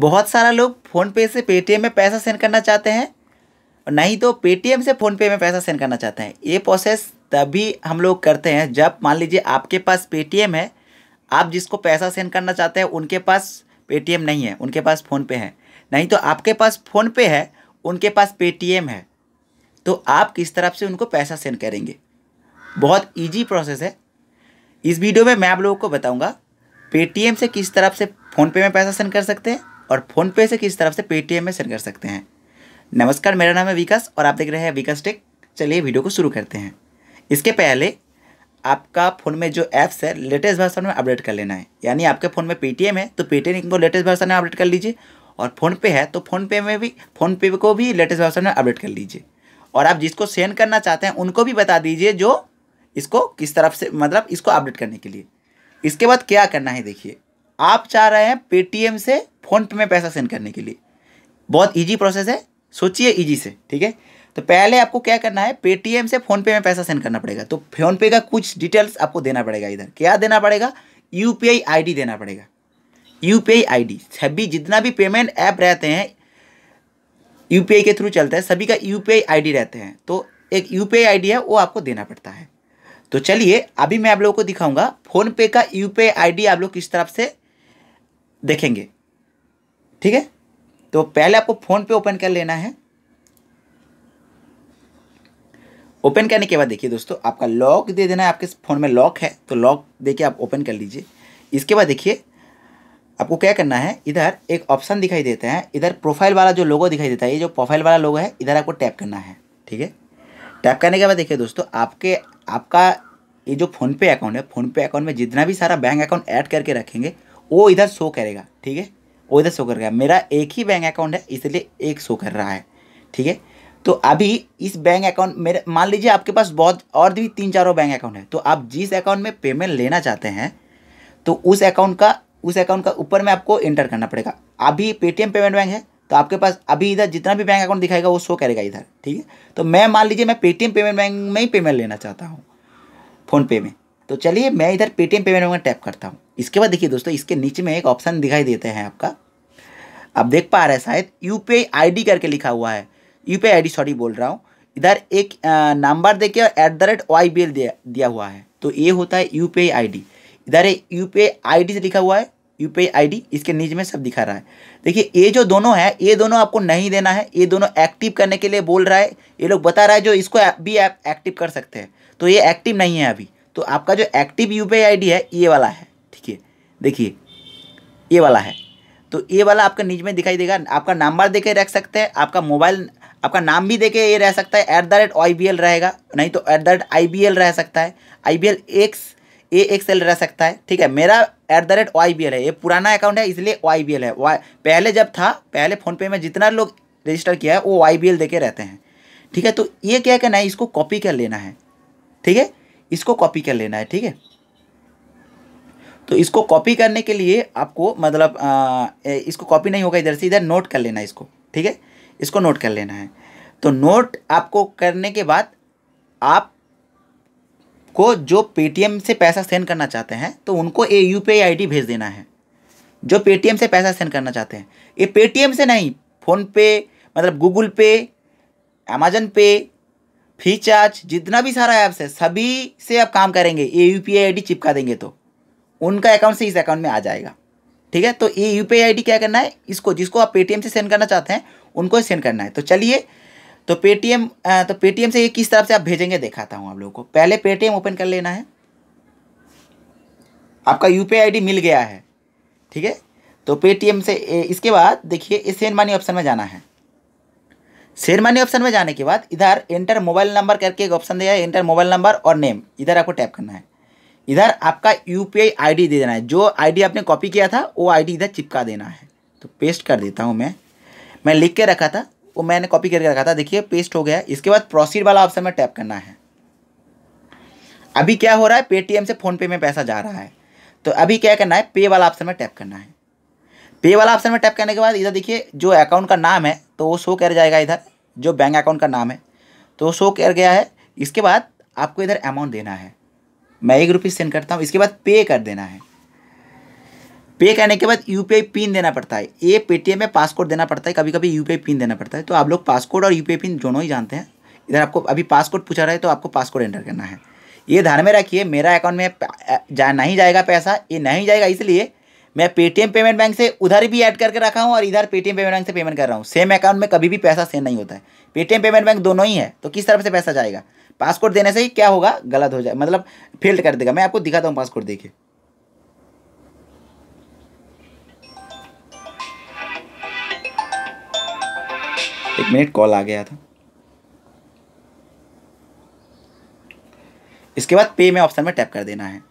बहुत सारा लोग फ़ोनपे से पेटीएम में पैसा सेंड करना चाहते हैं और नहीं तो पेटीएम से फ़ोनपे में पैसा सेंड करना चाहते हैं ये प्रोसेस तभी हम लोग करते हैं जब मान लीजिए आपके पास पेटीएम है आप जिसको पैसा सेंड करना चाहते हैं उनके पास पेटीएम नहीं है उनके पास फ़ोनपे है नहीं तो आपके पास फ़ोनपे है उनके पास पेटीएम है तो आप किस तरफ से उनको पैसा सेंड करेंगे बहुत ईजी प्रोसेस है इस वीडियो में मैं आप लोगों को बताऊँगा पेटीएम से किस तरफ से फ़ोनपे में पैसा सेंड कर सकते हैं और फ़ोनपे से किस तरफ से पेटीएम में सेंड कर सकते हैं नमस्कार मेरा नाम है विकास और आप देख रहे हैं विकास टेक चलिए वीडियो को शुरू करते हैं इसके पहले आपका फ़ोन में जो ऐप्स है लेटेस्ट वर्सन में अपडेट कर लेना है यानी आपके फ़ोन में पेटीएम है तो पेटीएम को लेटेस्ट वर्सन में अपडेट कर लीजिए और फ़ोनपे है तो फ़ोनपे में भी फ़ोनपे को भी लेटेस्ट वर्सन में अपडेट कर लीजिए और आप जिसको सेंड करना चाहते हैं उनको भी बता दीजिए जो इसको किस तरफ से मतलब इसको अपडेट करने के लिए इसके बाद क्या करना है देखिए आप चाह रहे हैं पेटीएम से फोन पे में पैसा सेंड करने के लिए बहुत ईजी प्रोसेस है सोचिए इजी से ठीक है तो पहले आपको क्या करना है पेटीएम से फोनपे में पैसा सेंड करना पड़ेगा तो फोनपे का कुछ डिटेल्स आपको देना पड़ेगा इधर क्या देना पड़ेगा यू पी देना पड़ेगा यू पी सभी जितना भी पेमेंट ऐप रहते हैं यू के थ्रू चलता है सभी का यू पी रहते हैं तो एक यू पी है वो आपको देना पड़ता है तो चलिए अभी मैं आप लोगों को दिखाऊंगा फ़ोनपे का यू पी आप लोग किस तरफ से देखेंगे ठीक है तो पहले आपको फ़ोन पे ओपन कर लेना है ओपन करने के बाद देखिए दोस्तों आपका लॉक दे देना है आपके फ़ोन में लॉक है तो लॉक दे के आप ओपन कर लीजिए इसके बाद देखिए आपको क्या करना है इधर एक ऑप्शन दिखाई देता है इधर प्रोफाइल वाला जो लोगो दिखाई देता है ये जो प्रोफाइल वाला लोगो है इधर आपको टैप करना है ठीक है टैप करने के बाद देखिए दोस्तों आपके आपका ये जो फ़ोनपे अकाउंट है फ़ोनपे अकाउंट में जितना भी सारा बैंक अकाउंट ऐड करके रखेंगे वो इधर शो करेगा ठीक है वो इधर शो करेगा मेरा एक ही बैंक अकाउंट है इसलिए एक शो कर रहा है ठीक है तो अभी इस बैंक अकाउंट मेरे मान लीजिए आपके पास बहुत और भी तीन चारों बैंक अकाउंट है तो आप जिस अकाउंट में पेमेंट लेना चाहते हैं तो उस अकाउंट का उस अकाउंट का ऊपर में आपको एंटर करना पड़ेगा अभी पेटीएम पेमेंट बैंक है तो आपके पास अभी इधर जितना भी बैंक अकाउंट दिखाएगा वो शो करेगा इधर ठीक है तो मैं मान लीजिए मैं पेटीएम पेमेंट बैंक में ही पेमेंट लेना चाहता हूँ फ़ोनपे में तो चलिए मैं इधर पेटीएम पेमेंट में टैप करता हूँ इसके बाद देखिए दोस्तों इसके नीचे में एक ऑप्शन दिखाई देते हैं आपका आप देख पा रहे हैं शायद यू पी आई करके लिखा हुआ है यू पी आई सॉरी बोल रहा हूँ इधर एक नंबर दे के at the rate Y B L दिया हुआ है तो ये होता है यू पी आई इधर यू पी आई से लिखा हुआ है यू पी आई इसके नीचे में सब दिखा रहा है देखिए ये जो दोनों है ये दोनों आपको नहीं देना है ये दोनों एक्टिव करने के लिए बोल रहा है ये लोग बता रहा है जो इसको भी आप एक्टिव कर सकते हैं तो ये एक्टिव नहीं है अभी तो आपका जो एक्टिव यू पी है ये वाला है ठीक है देखिए ये वाला है तो ये वाला आपका नीच में दिखाई देगा आपका नंबर दे के रख सकते हैं आपका मोबाइल आपका नाम भी देके ये रह सकता है at the rate I B L रहेगा नहीं तो at the rate I B L रह सकता है I B L X A X L रह सकता है ठीक है मेरा at the rate Y B L है ये पुराना अकाउंट है इसलिए वाई बी एल है वाई पहले जब था पहले फ़ोनपे में जितना लोग रजिस्टर किया है वो वाई बी एल दे के रहते हैं ठीक है तो ये क्या करना है इसको कॉपी कर लेना है ठीक है इसको कॉपी कर लेना है ठीक है तो इसको कॉपी करने के लिए आपको मतलब आ, इसको कॉपी नहीं होगा इधर से इधर नोट कर लेना है इसको ठीक है इसको नोट कर लेना है तो नोट आपको करने के बाद आप को जो पेटीएम से पैसा सेंड करना चाहते हैं तो उनको ए यू पी आई भेज देना है जो पेटीएम से पैसा सेंड करना चाहते हैं ये पेटीएम से नहीं फ़ोनपे मतलब गूगल पे अमेजन पे फ्री चार्ज जितना भी सारा ऐप्स है सभी से आप काम करेंगे ये यू पी आई चिपका देंगे तो उनका अकाउंट से इस अकाउंट में आ जाएगा ठीक है तो ये यू पी आई क्या करना है इसको जिसको आप पेटीएम से सेंड करना चाहते हैं उनको सेंड करना है तो चलिए तो पेटीएम तो पेटीएम से ये किस तरह से आप भेजेंगे देखाता हूँ आप लोगों को पहले पेटीएम ओपन कर लेना है आपका यू पी मिल गया है ठीक है तो पेटीएम से इसके बाद देखिए सेंड मनी ऑप्शन में जाना है शेयर मनी ऑप्शन में जाने के बाद इधर एंटर मोबाइल नंबर करके एक ऑप्शन दिया है एंटर मोबाइल नंबर और नेम इधर आपको टैप करना है इधर आपका यू पी दे देना है जो आई आपने कॉपी किया था वो आई इधर चिपका देना है तो पेस्ट कर देता हूँ मैं मैं लिख के रखा था वो मैंने कॉपी करके रखा था देखिए पेस्ट हो गया इसके बाद प्रोसीड वाला ऑप्शन में टैप करना है अभी क्या हो रहा है पेटीएम से फ़ोनपे में पैसा जा रहा है तो अभी क्या करना है पे वाला ऑप्शन में टैप करना है पे वाला ऑप्शन में टैप करने के बाद इधर देखिए जो अकाउंट का नाम है तो वो शो कर जाएगा इधर जो बैंक अकाउंट का नाम है तो वो शो कर गया है इसके बाद आपको इधर अमाउंट देना है मैं एक रुपीज़ सेंड करता हूँ इसके बाद पे कर देना है पे करने के बाद यू पिन देना पड़ता है ये पेटीएम में पासकोड देना पड़ता है कभी कभी यू पिन देना पड़ता है तो आप लोग पासकोड और यू पिन दोनों ही जानते हैं इधर आपको अभी पासकोड पूछा रहा है तो आपको पासकोड एंटर करना है ये ध्यान में रखिए मेरा अकाउंट में जा नहीं जाएगा पैसा ये नहीं जाएगा इसलिए मैं पेटीएम पेमेंट बैंक से उधर भी ऐड करके रखा हूँ और इधर पेटीएम पेमेंट बैंक से पेमेंट कर रहा हूँ सेम अकाउंट में कभी भी पैसा सेंड नहीं होता है पेटीएम पेमेंट बैंक दोनों ही है तो किस तरफ से पैसा जाएगा पासपोर्ट देने से ही क्या होगा गलत हो जाए मतलब फेल्ड कर देगा मैं आपको दिखाता हूँ पासपोर्ट देखिए एक मिनट कॉल आ गया था इसके बाद पे में ऑप्शन में टैप कर देना है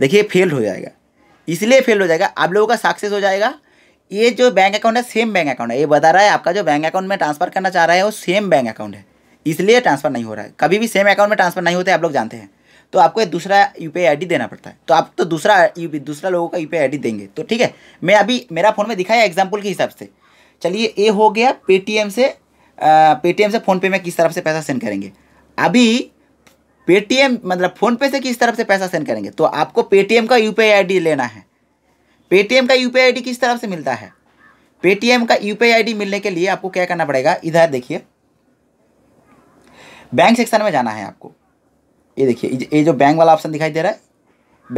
देखिए फेल्ड हो जाएगा इसलिए फेल हो जाएगा आप लोगों का सक्सेस हो जाएगा ये जो बैंक अकाउंट है सेम बैंक अकाउंट है ये बता रहा है आपका जो बैंक अकाउंट में ट्रांसफर करना चाह रहा है वो सेम बैंक अकाउंट है इसलिए ट्रांसफर नहीं हो रहा है कभी भी सेम अकाउंट में ट्रांसफर नहीं होते आप लोग जानते हैं तो आपको एक दूसरा यू पी देना पड़ता है तो आप तो दूसरा दूसरा लोगों का यू पी देंगे तो ठीक है मैं अभी मेरा फ़ोन में दिखाया एग्जाम्पल के हिसाब से चलिए ये हो गया पेटीएम से पेटीएम से फ़ोनपे में किस तरफ से पैसा सेंड करेंगे अभी पेटीएम मतलब फ़ोनपे से किस तरफ से पैसा सेंड करेंगे तो आपको पेटीएम का यू पी लेना है पेटीएम का यू पी किस तरफ से मिलता है पेटीएम का यू पी मिलने के लिए आपको क्या करना पड़ेगा इधर देखिए बैंक सेक्शन में जाना है आपको ये देखिए ये जो बैंक वाला ऑप्शन दिखाई दे रहा है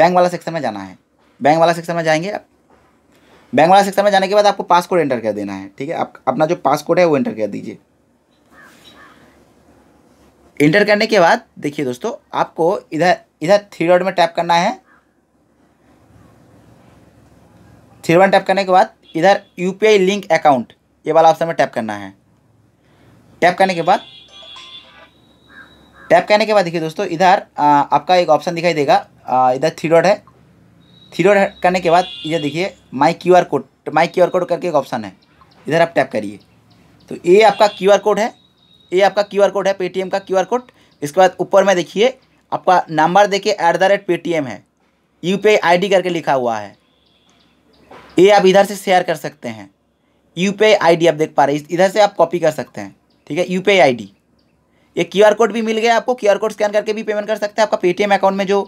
बैंक वाला सेक्शन में जाना है बैंक वाला सेक्शन में जाएंगे आप बैंक वाला सेक्शन में जाने के बाद आपको पासकोड एंटर कर देना है ठीक है आप अपना जो पासकोड है वो एंटर कर दीजिए इंटर करने के बाद देखिए दोस्तों आपको इधर इधर थ्री डॉट में टैप करना है थ्री डॉट टैप करने के बाद इधर यूपीआई लिंक अकाउंट ये वाला ऑप्शन में टैप करना है टैप करने के बाद टैप करने के बाद देखिए दोस्तों इधर आपका एक ऑप्शन दिखाई देगा इधर थ्री डॉट है थ्री डॉट करने के बाद इधर देखिए my Q R code my Q R code करके एक ऑप्शन है इधर आप टैप करिए तो ये आपका क्यू आर कोड है ये आपका क्यू कोड है पेटीएम का क्यू कोड इसके बाद ऊपर में देखिए आपका नंबर देखिए ऐट द रेट पेटीएम है यू पी आई करके लिखा हुआ है ये आप इधर से शेयर कर सकते हैं यू पी आई आप देख पा रहे हैं इधर से आप कॉपी कर सकते हैं ठीक है यू पी आई ये क्यू कोड भी मिल गया आपको क्यू कोड स्कैन करके भी पेमेंट कर सकते हैं आपका पेटीएम अकाउंट में जो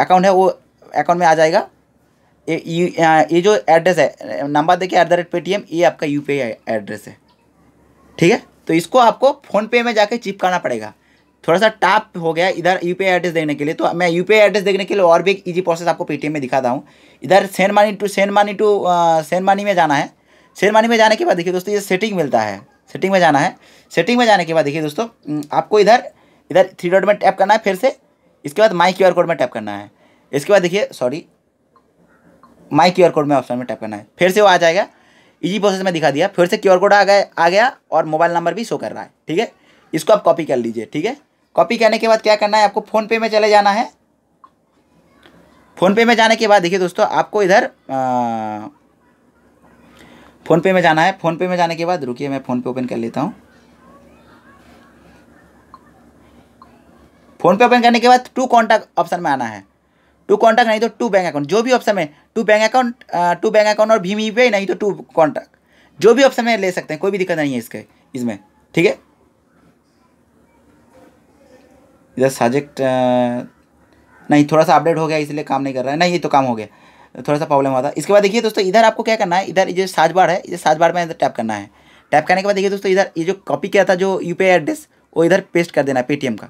अकाउंट है वो अकाउंट में आ जाएगा ये ये जो एड्रेस है नंबर देखिए एट द रेट पेटीएम ये आपका यू एड्रेस है ठीक है तो इसको आपको फ़ोनपे में जाके चिपकाना पड़ेगा थोड़ा सा टाप हो गया इधर यू पी एड्रेस देखने के लिए तो मैं यू पी एड्रेस देखने के लिए और भी एक ईजी प्रोसेस आपको पेटीएम में दिखाता हूँ इधर send money to send money to send money में जाना है सेन मनी में जाने के बाद देखिए दोस्तों ये सेटिंग मिलता है सेटिंग में जाना है सेटिंग में जाने के बाद देखिए दोस्तों आपको इधर इधर थ्री डॉट में टैप करना है फिर से इसके बाद माई क्यू कोड में टैप करना है इसके बाद देखिए सॉरी माई क्यू कोड में ऑप्शन में टैप करना है फिर से वो आ जाएगा इजी प्रोसेस में दिखा दिया फिर से क्यू कोड आ गया आ गया और मोबाइल नंबर भी शो कर रहा है ठीक है इसको आप कॉपी कर लीजिए ठीक है कॉपी करने के बाद क्या करना है आपको फ़ोनपे में चले जाना है फ़ोनपे में जाने के बाद देखिए दोस्तों आपको इधर फ़ोनपे में जाना है फ़ोनपे में जाने के बाद रुकिए मैं फ़ोनपे ओपन कर लेता हूँ फ़ोनपे ओपन करने के बाद टू कॉन्टैक्ट ऑप्शन में आना है टू कॉन्टैक्ट नहीं तो टू बैंक अकाउंट जो भी ऑप्शन में to bank account to bank account और भीम पे नहीं तो टू कॉन्टैक्ट जो भी ऑप्शन में ले सकते हैं कोई भी दिक्कत नहीं है इसके इसमें ठीक है इधर सब्जेक्ट नहीं थोड़ा सा अपडेट हो गया इसलिए काम नहीं कर रहा है नहीं ये तो काम हो गया थोड़ा सा प्रॉब्लम हुआ था इसके बाद देखिए दोस्तों इधर आपको क्या करना है इधर ये साज बार है ये साज बार में टैप करना है टैप करने के बाद देखिए दोस्तों इधर ये जो कॉपी किया था जो यू एड्रेस वो इधर पेस्ट कर देना है पेटीएम का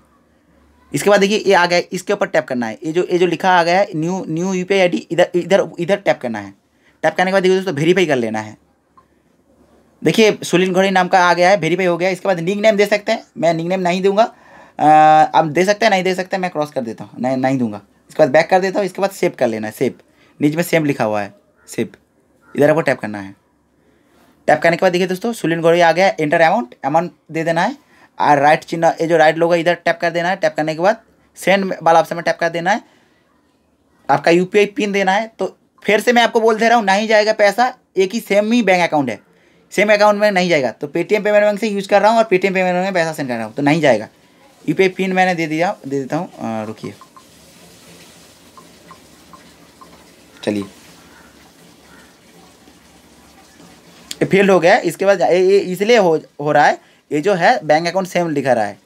इसके बाद देखिए ये आ गया इसके ऊपर टैप करना है ये जो ये जो लिखा आ गया है new new U P I इधर इधर इधर टैप करना है टैप करने के बाद देखिए दोस्तों वेरीफाई कर लेना है देखिए सुलिन घोड़ी नाम का आ गया है वेरीफाई हो गया इसके बाद निक नेम दे सकते हैं मैं निक नेम नहीं दूंगा आप दे सकते हैं नहीं दे सकते मैं क्रॉस कर देता हूँ नहीं नहीं दूंगा इसके बाद बैक कर देता हूँ इसके बाद सेव कर लेना है सेव नीचे में सेम लिखा हुआ है सेव इधर आपको टैप करना है टैप करने के बाद देखिए दोस्तों सुलिन घोड़ी आ गया एंटर अमाउंट अमाउंट दे देना है और राइट चिन्ह ये जो राइट लोग है इधर टैप कर देना है टैप करने के बाद सेंड वाला ऑप्शन में टैप कर देना है आपका यू पिन देना है तो फिर से मैं आपको बोल दे रहा हूँ नहीं जाएगा पैसा एक ही सेम ही बैंक अकाउंट है सेम अकाउंट में नहीं जाएगा तो पेटीएम पेमेंट बैंक से यूज़ कर रहा हूँ और पेटीएम पेमेंट बैंक में पैसा सेंड कर रहा हूँ तो नहीं जाएगा यू पिन मैंने दे दिया दे देता हूँ रुकिए चलिए फेल हो गया इसके बाद इसलिए हो हो रहा है ये जो है बैंक अकाउंट सेम लिखा रहा है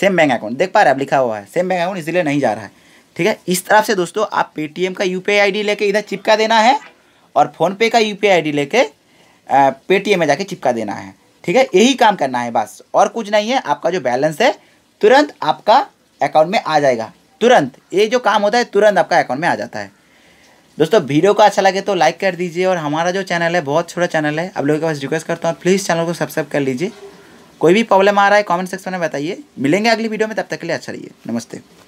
सेम बैंक अकाउंट देख पा रहे आप लिखा हुआ है सेम बैंक अकाउंट इसलिए नहीं जा रहा है ठीक है इस तरफ से दोस्तों आप पेटीएम का यू पी लेके इधर चिपका देना है और फ़ोनपे का यू पी लेके पेटीएम में जाके चिपका देना है ठीक है यही काम करना है बस और कुछ नहीं है आपका जो बैलेंस है तुरंत आपका अकाउंट में आ जाएगा तुरंत ये जो काम होता है तुरंत आपका अकाउंट में आ जाता है दोस्तों वीडियो को अच्छा लगे तो लाइक कर दीजिए और हमारा जो चैनल है बहुत छोटा चैनल है आप लोगों के पास रिक्वेस्ट करता हूँ प्लीज़ चैनल को सब्सक्राइब कर लीजिए कोई भी प्रॉब्लम आ रहा है कमेंट सेक्शन में बताइए मिलेंगे अगली वीडियो में तब तक के लिए अच्छा रहिए नमस्ते